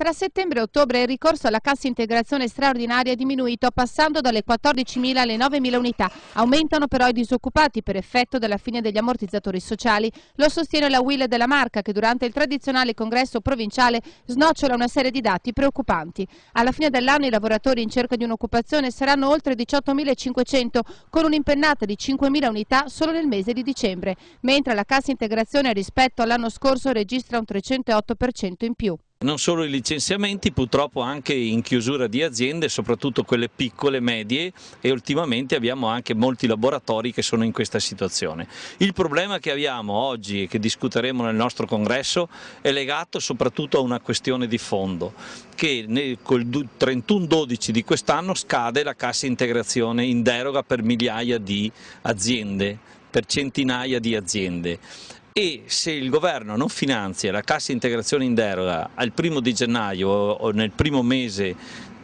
Tra settembre e ottobre il ricorso alla cassa integrazione straordinaria è diminuito passando dalle 14.000 alle 9.000 unità. Aumentano però i disoccupati per effetto della fine degli ammortizzatori sociali. Lo sostiene la Will della Marca che durante il tradizionale congresso provinciale snocciola una serie di dati preoccupanti. Alla fine dell'anno i lavoratori in cerca di un'occupazione saranno oltre 18.500 con un'impennata di 5.000 unità solo nel mese di dicembre, mentre la cassa integrazione rispetto all'anno scorso registra un 308% in più non solo i licenziamenti, purtroppo anche in chiusura di aziende, soprattutto quelle piccole, e medie e ultimamente abbiamo anche molti laboratori che sono in questa situazione. Il problema che abbiamo oggi e che discuteremo nel nostro congresso è legato soprattutto a una questione di fondo, che nel, col 31-12 di quest'anno scade la cassa integrazione in deroga per migliaia di aziende, per centinaia di aziende e se il governo non finanzia la cassa integrazione in deroga al primo di gennaio o nel primo mese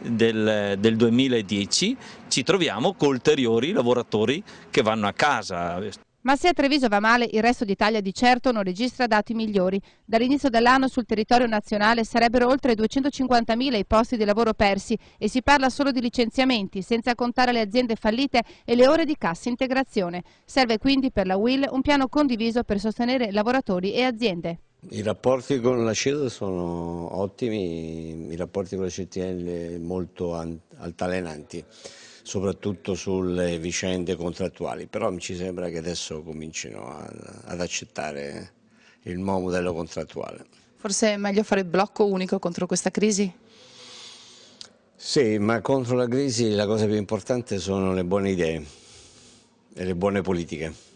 del, del 2010 ci troviamo con ulteriori lavoratori che vanno a casa, ma se a Treviso va male, il resto d'Italia di certo non registra dati migliori. Dall'inizio dell'anno sul territorio nazionale sarebbero oltre 250.000 i posti di lavoro persi e si parla solo di licenziamenti, senza contare le aziende fallite e le ore di cassa integrazione. Serve quindi per la UIL un piano condiviso per sostenere lavoratori e aziende. I rapporti con la CEDO sono ottimi, i rapporti con la CTL molto altalenanti, soprattutto sulle vicende contrattuali, però mi sembra che adesso comincino ad accettare il nuovo modello contrattuale. Forse è meglio fare blocco unico contro questa crisi? Sì, ma contro la crisi la cosa più importante sono le buone idee e le buone politiche.